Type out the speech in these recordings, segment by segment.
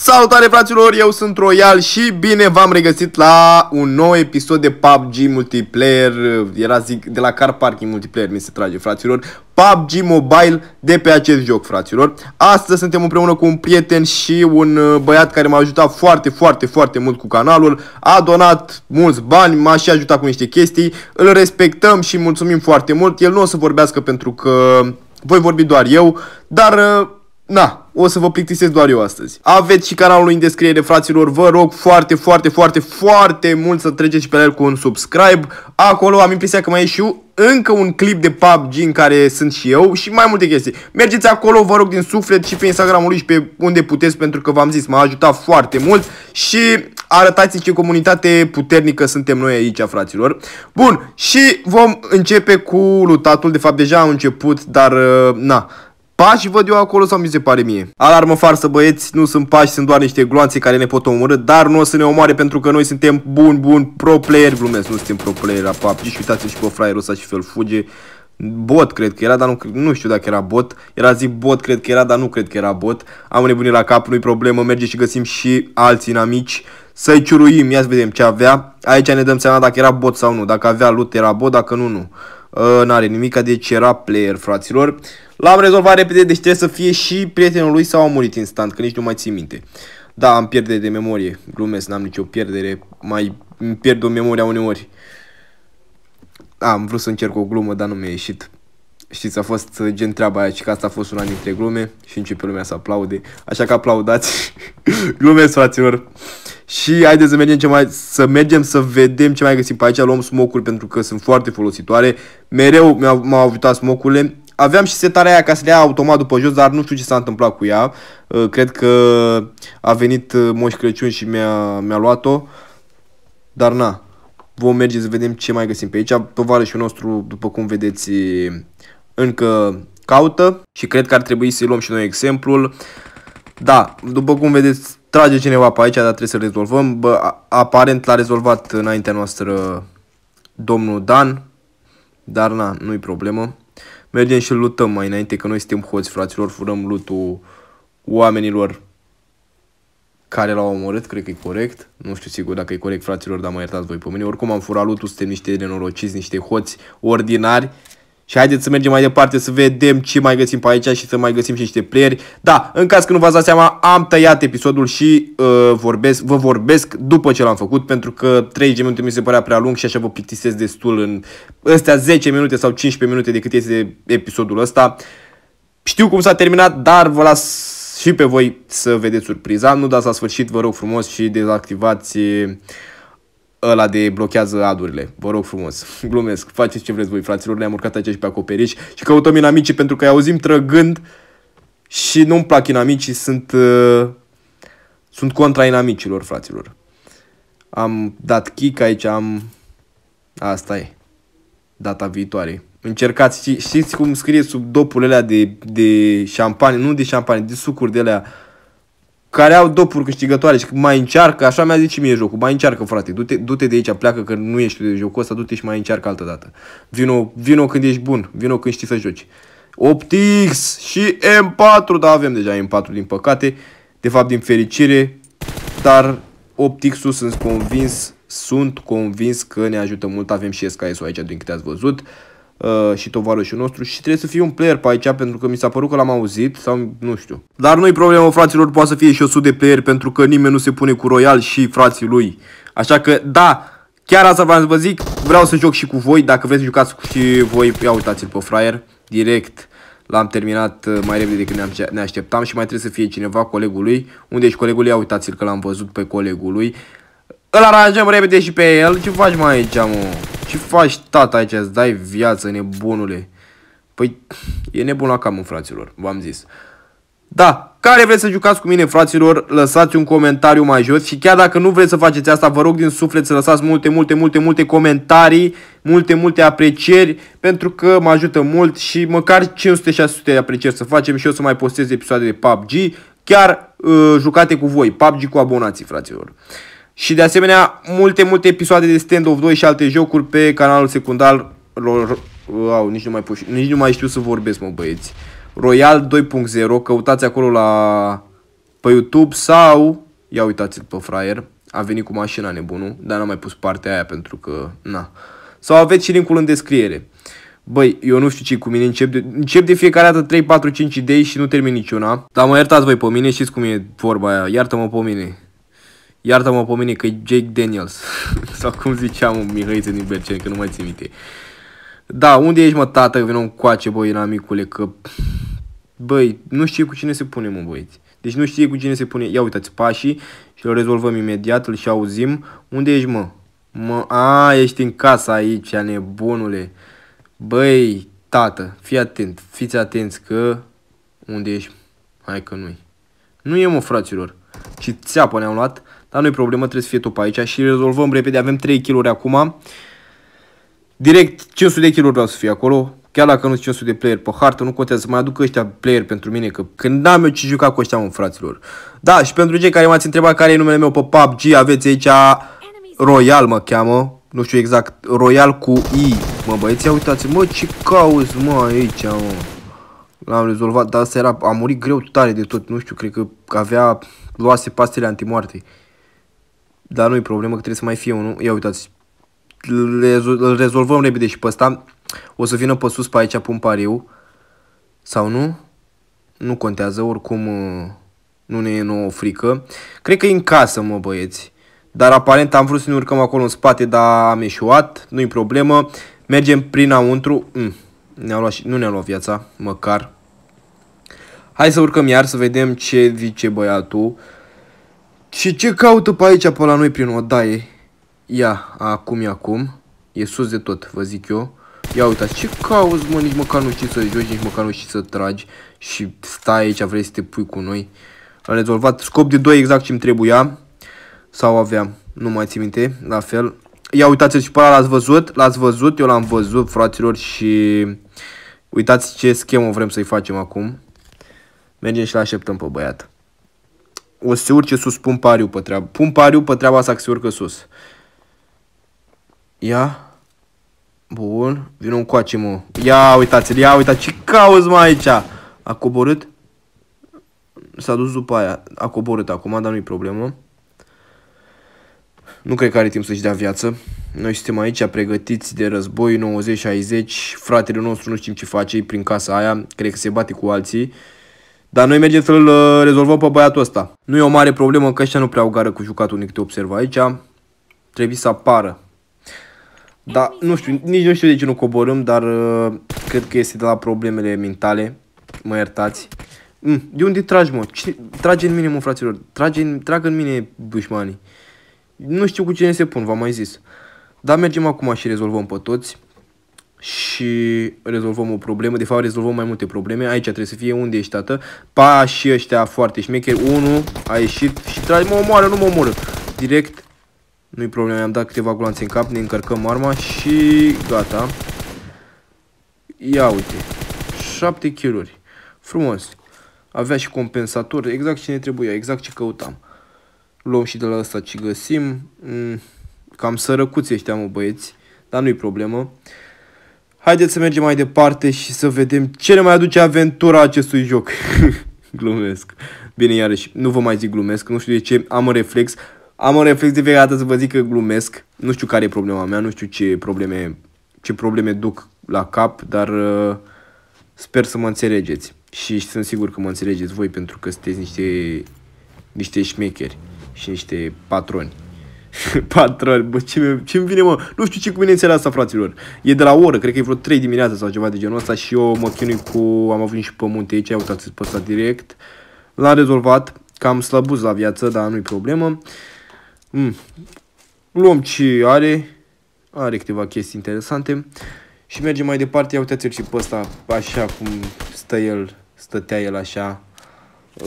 Salutare fraților, eu sunt Royal și bine v-am regăsit la un nou episod de PUBG multiplayer Era zic de la Car Parking multiplayer mi se trage fraților PUBG Mobile de pe acest joc fraților Astăzi suntem împreună cu un prieten și un uh, băiat care m-a ajutat foarte foarte foarte mult cu canalul A donat mulți bani, m-a și ajutat cu niște chestii Îl respectăm și mulțumim foarte mult El nu o să vorbească pentru că voi vorbi doar eu Dar uh, Na, o să vă plictisesc doar eu astăzi. Aveți și canalul în descriere, fraților, vă rog foarte, foarte, foarte, foarte mult să treceți și pe el cu un subscribe. Acolo am impresia că mai e și eu încă un clip de PUBG în care sunt și eu și mai multe chestii. Mergeți acolo, vă rog din suflet și pe Instagramul lui și pe unde puteți pentru că v-am zis, m-a ajutat foarte mult și arătați ce comunitate puternică suntem noi aici, fraților. Bun, și vom începe cu lutatul, de fapt deja am început, dar uh, na, Pași văd eu acolo sau mi se pare mie? Alarmă farsă băieți, nu sunt pași, sunt doar niște gloanțe care ne pot omorâ, dar nu o să ne omoare pentru că noi suntem bun, bun, pro player, glumesc, nu suntem pro player la PUBG și uitați și pe fraierul ăsta și fel fuge. Bot, cred că era, dar nu, nu știu dacă era bot. Era zic bot, cred că era, dar nu cred că era bot. Am nebunit la cap, nu-i problemă, merge și găsim și alții inamici. Să-i ciuruim, ia să vedem ce avea. Aici ne dăm seama dacă era bot sau nu. Dacă avea loot era bot, dacă nu, nu. Uh, N-are nimic, deci era player, fraților. L-am rezolvat repede, deci trebuie să fie și prietenul lui sau a murit instant, că nici nu mai țin minte. Da, am pierdere de memorie, glumesc, n-am nicio pierdere, mai îmi pierd o memoria uneori. A, da, am vrut să încerc o glumă, dar nu mi-a ieșit. Știți, a fost gen treaba aia, și că asta a fost una dintre glume și începe lumea să aplaude. Așa că aplaudați, glumesc, fraților. Și haideți să mergem, ce mai, să mergem să vedem ce mai găsim pe aici. Luăm smocuri pentru că sunt foarte folositoare. Mereu m-au ajutat smocurile aveam și setarea aia ca să le ia automat după jos, dar nu știu ce s-a întâmplat cu ea. Uh, cred că a venit uh, Moș Crăciun și mi-a, mi-a luat-o. Dar na, vom merge să vedem ce mai găsim pe aici. Tovarășul nostru, după cum vedeți, încă caută și cred că ar trebui să-i luăm și noi exemplul. Da, după cum vedeți, trage cineva pe aici, dar trebuie să-l rezolvăm. Bă, aparent l-a rezolvat înaintea noastră domnul Dan, dar na, nu-i problemă mergem și lutăm mai înainte, că noi suntem hoți, fraților, furăm lutul oamenilor care l-au omorât, cred că e corect. Nu știu sigur dacă e corect, fraților, dar mă iertați voi pe mine. Oricum am furat lutul, suntem niște nenorociți, niște hoți ordinari și haideți să mergem mai departe să vedem ce mai găsim pe aici și să mai găsim și niște playeri. Da, în caz că nu v-ați dat seama, am tăiat episodul și uh, vorbesc, vă vorbesc după ce l-am făcut, pentru că 30 minute mi se părea prea lung și așa vă plictisesc destul în ăstea 10 minute sau 15 minute de cât este episodul ăsta. Știu cum s-a terminat, dar vă las și pe voi să vedeți surpriza. Nu dați la sfârșit, vă rog frumos, și dezactivați... Uh, ăla de blochează adurile. Vă rog frumos, glumesc, faceți ce vreți voi, fraților, ne-am urcat aici pe acoperiș și căutăm inamicii pentru că îi auzim trăgând și nu-mi plac inamicii, sunt, uh, sunt contra inamicilor, fraților. Am dat kick aici, am... Asta e. Data viitoare. Încercați, știți cum scrie sub dopurile alea de, de șampanie, nu de șampanie, de sucuri de alea care au dopuri câștigătoare și mai încearcă, așa mi-a zis și mie jocul, mai încearcă frate, du-te, du-te de aici, pleacă că nu ești de jocul ăsta, du-te și mai încearcă altă dată. Vino, vino când ești bun, vino când știi să joci. Optix și M4, da avem deja M4 din păcate, de fapt din fericire, dar Optix-ul sunt convins, sunt convins că ne ajută mult, avem și SKS-ul aici din câte ați văzut. Uh, și tovarășul nostru și trebuie să fie un player pe aici pentru că mi s-a părut că l-am auzit sau nu știu. Dar nu-i problemă, fraților, poate să fie și 100 de player pentru că nimeni nu se pune cu Royal și frații lui. Așa că, da, chiar asta vreau să vă zic, vreau să joc și cu voi, dacă vreți să jucați și voi, ia uitați-l pe fraier, direct. L-am terminat uh, mai repede decât ne, ne așteptam și mai trebuie să fie cineva, colegul lui. Unde ești colegul lui? Ia uitați-l că l-am văzut pe colegul lui. Îl aranjăm repede și pe el. Ce faci mai aici, mă? Ce faci, tata, aici? Îți dai viață, nebunule. Păi, e nebun la cam, fraților, v-am zis. Da, care vreți să jucați cu mine, fraților, lăsați un comentariu mai jos și chiar dacă nu vreți să faceți asta, vă rog din suflet să lăsați multe, multe, multe, multe comentarii, multe, multe aprecieri, pentru că mă ajută mult și măcar 500-600 de aprecieri să facem și eu să mai postez episoade de PUBG, chiar uh, jucate cu voi, PUBG cu abonații, fraților. Și de asemenea, multe, multe episoade de Stand of 2 și alte jocuri pe canalul secundar. Wow, uh, nici nu mai, puș... nici nu mai știu să vorbesc, mă băieți. Royal 2.0, căutați acolo la pe YouTube sau ia uitați-l pe fraier. A venit cu mașina nebunul, dar n-am mai pus partea aia pentru că, na. Sau aveți și linkul în descriere. Băi, eu nu știu ce cu mine, încep de, încep de fiecare dată 3, 4, 5 idei și nu termin niciuna. Dar mă iertați voi pe mine, știți cum e vorba aia, iartă-mă pe mine. Iartă-mă pe mine că e Jake Daniels. Sau cum ziceam Mihăiță din Berceni, că nu mai țin minte. Da, unde ești mă tată, Vino un coace, băi, micule că... Băi, nu știe cu cine se pune, mă, băieți. Deci nu știe cu cine se pune. Ia uitați pașii și îl rezolvăm imediat, îl și auzim. Unde ești, mă? Mă, a, ești în casa aici, nebunule. Băi, tată, fii atent, fiți atenți că... Unde ești? Hai că nu-i. Nu e, mă, fraților. Și țeapă ne-am luat. Dar nu-i problemă, trebuie să fie top aici și rezolvăm repede. Avem 3 kg acum. Direct 500 de kg vreau să fie acolo. Chiar dacă nu sunt 500 de player pe hartă, nu contează să mai aduc ăștia player pentru mine, că când n-am eu ce juca cu ăștia, mă, fraților. Da, și pentru cei care m-ați întrebat care e numele meu pe PUBG, aveți aici Royal mă cheamă, nu știu exact, Royal cu I. Mă, băieți, ia uitați, mă, ce cauz, mă, aici, mă. L-am rezolvat, dar asta era, a murit greu tare de tot, nu știu, cred că avea, luase pastele antimoartei. Dar nu-i problemă că trebuie să mai fie unul. Ia uitați. Îl rezolvăm repede și pe ăsta. O să vină pe sus pe aici, pun pariu. Sau nu? Nu contează, oricum uh, nu ne e nouă frică. Cred că e în casă, mă băieți. Dar aparent am vrut să ne urcăm acolo în spate, dar am eșuat. Nu-i problemă. Mergem auntru. Mm. Ne luat și... Nu ne-a luat viața, măcar. Hai să urcăm iar să vedem ce zice băiatul. Și ce caută pe aici, pe la noi, prin odaie? Ia, acum, e acum. E sus de tot, vă zic eu. Ia uitați, ce cauți, mă, nici măcar nu știi să joci, nici măcar nu știi să tragi. Și stai aici, vrei să te pui cu noi. Am rezolvat scop de 2 exact ce-mi trebuia. Sau aveam, nu mai țin minte, la fel. Ia uitați-l și pe ăla l-ați văzut, l-ați văzut, eu l-am văzut, fraților, și... Uitați ce schemă vrem să-i facem acum. Mergem și-l așteptăm pe băiat o să se urce sus, pun pariu pe treaba. Pun pariu pe treaba asta că se urcă sus. Ia. Bun. Vino un coace, mă. Ia uitați-l, ia uitați ce cauți, mai aici. A coborât. S-a dus după aia. A coborât acum, dar nu-i problemă. Nu cred că are timp să-și dea viață. Noi suntem aici pregătiți de război 90-60. Fratele nostru nu știm ce face, e prin casa aia. Cred că se bate cu alții. Dar noi mergem să-l uh, rezolvăm pe băiatul ăsta. Nu e o mare problemă că ăștia nu prea au gară cu jucatul, nici te observă aici. Trebuie să apară. Dar nu știu, nici nu știu de ce nu coborâm, dar uh, cred că este de la problemele mentale. Mă iertați. Mm, de unde tragi, mă? Cine... Trage în mine, mă, fraților. Trage în... Trag în mine dușmanii. Nu știu cu cine se pun, v-am mai zis. Dar mergem acum și rezolvăm pe toți și rezolvăm o problemă, de fapt rezolvăm mai multe probleme, aici trebuie să fie unde ești tată, Pa și ăștia foarte șmecher. unu a ieșit și trage, mă omoară, nu mă omoră, direct, nu-i problema, am dat câteva gulanțe în cap, ne încărcăm arma și gata, ia uite, 7 kill-uri, frumos, avea și compensator, exact ce ne trebuia, exact ce căutam, luăm și de la asta ce găsim, mm, cam sărăcuți ăștia mă băieți, dar nu-i problemă, Haideți să mergem mai departe și să vedem ce ne mai aduce aventura acestui joc. glumesc. Bine, iarăși, nu vă mai zic glumesc, nu știu de ce, am un reflex. Am un reflex de fiecare dată să vă zic că glumesc. Nu știu care e problema mea, nu știu ce probleme, ce probleme duc la cap, dar uh, sper să mă înțelegeți. Și sunt sigur că mă înțelegeți voi pentru că sunteți niște, niște șmecheri și niște patroni. ori, bă, ce, ce-mi vine, mă? Nu știu ce cu mine înțelea asta, fraților. E de la oră, cred că e vreo 3 dimineața sau ceva de genul ăsta și eu mă chinui cu... Am avut și pământ munte aici, uitați-ți pe ăsta direct. L-am rezolvat, cam slăbuț la viață, dar nu-i problemă. Mm. Luăm ce are, are câteva chestii interesante și mergem mai departe. Ia uitați-l și pe ăsta, așa cum stă el, stătea el așa,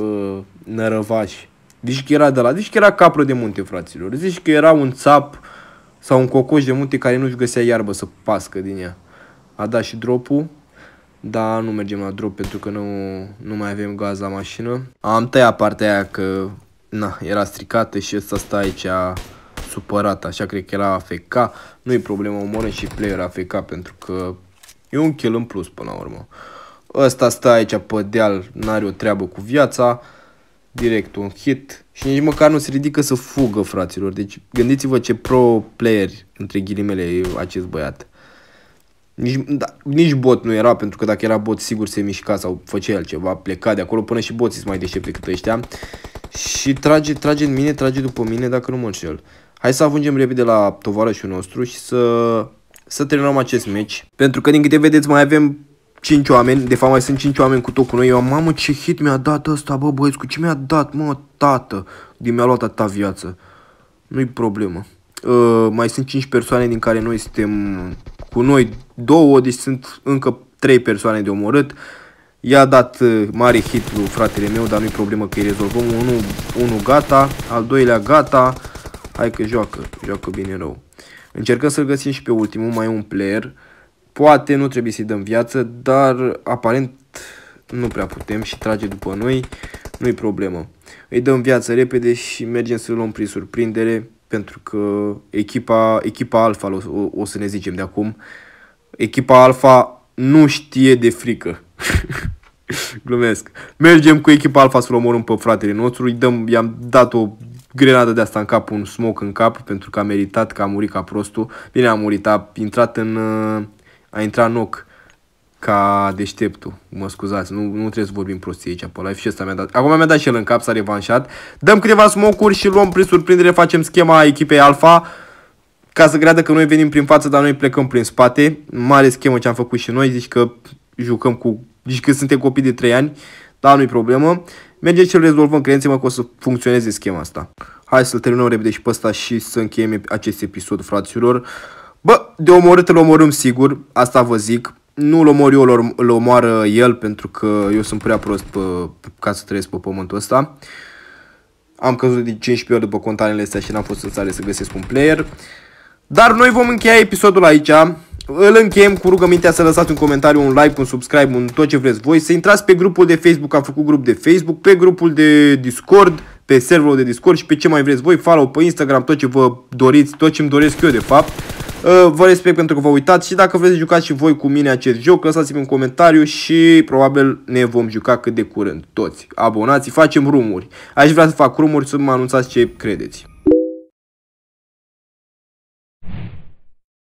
uh, nărăvași. Zici că era de la, zici că era capră de munte, fraților. Zici că era un țap sau un cocoș de munte care nu-și găsea iarbă să pască din ea. A dat și dropul, da nu mergem la drop pentru că nu, nu mai avem gaz la mașină. Am tăiat partea aia că na, era stricată și ăsta stă aici a supărat, așa cred că era AFK. Nu e problemă, omorând și player AFK pentru că e un kill în plus până la urmă. Ăsta stă aici pe deal, n-are o treabă cu viața direct un hit și nici măcar nu se ridică să fugă, fraților. Deci gândiți-vă ce pro player, între ghilimele, e acest băiat. Nici, da, nici bot nu era, pentru că dacă era bot, sigur se mișca sau făcea el ceva, pleca de acolo, până și boții sunt mai deștept decât ăștia. Și trage, trage în mine, trage după mine, dacă nu mă înșel. Hai să avungem repede la tovarășul nostru și să, să terminăm acest meci. Pentru că, din câte vedeți, mai avem 5 oameni, de fapt mai sunt 5 oameni cu tot cu noi. Eu am, mamă, ce hit mi-a dat ăsta, bă, băieți, cu ce mi-a dat, mă, tată? Din mi-a luat atâta viață. Nu-i problemă. Uh, mai sunt 5 persoane din care noi suntem cu noi două, deci sunt încă 3 persoane de omorât. I-a dat uh, mare hit lui fratele meu, dar nu-i problemă că îi rezolvăm. Unul unu gata, al doilea gata. Hai că joacă, joacă bine rău. Încercăm să-l găsim și pe ultimul, mai e un player. Uh, Poate nu trebuie să-i dăm viață, dar aparent nu prea putem și trage după noi, nu-i problemă. Îi dăm viață repede și mergem să luăm prin surprindere, pentru că echipa, echipa Alfa, o, o să ne zicem de acum, echipa Alfa nu știe de frică. Glumesc. Mergem cu echipa Alfa să-l omorâm pe fratele nostru, îi dăm, i-am dat o grenadă de asta în cap, un smoke în cap, pentru că a meritat că a murit ca prostul. Bine a murit, a intrat în... Uh, a intrat ochi ca deșteptul. Mă scuzați, nu, nu trebuie să vorbim prostii aici pe live și ăsta mi-a dat. Acum mi-a dat și el în cap, s-a revanșat. Dăm câteva smocuri și luăm prin surprindere, facem schema echipei Alfa ca să creadă că noi venim prin față, dar noi plecăm prin spate. Mare schemă ce am făcut și noi, zici că jucăm cu... Zici că suntem copii de 3 ani, dar nu-i problemă. Mergem și rezolvăm, credeți-mă că o să funcționeze schema asta. Hai să-l terminăm repede și pe ăsta și să încheiem acest episod, fraților. Bă, de omorât îl omorâm sigur, asta vă zic. Nu îl omor eu, îl omoară el, pentru că eu sunt prea prost pe, ca să trăiesc pe pământul ăsta. Am căzut de 15 ori după contanele astea și n-am fost în stare să găsesc un player. Dar noi vom încheia episodul aici. Îl încheiem cu rugămintea să lăsați un comentariu, un like, un subscribe, un tot ce vreți voi. Să intrați pe grupul de Facebook, am făcut grup de Facebook, pe grupul de Discord, pe serverul de Discord și pe ce mai vreți voi. Follow pe Instagram, tot ce vă doriți, tot ce îmi doresc eu de fapt. Uh, vă respect pentru că vă uitați și dacă vreți să jucați și voi cu mine acest joc, lăsați-mi un comentariu și probabil ne vom juca cât de curând toți. Abonați, facem rumuri. Aș vrea să fac rumuri să mă anunțați ce credeți.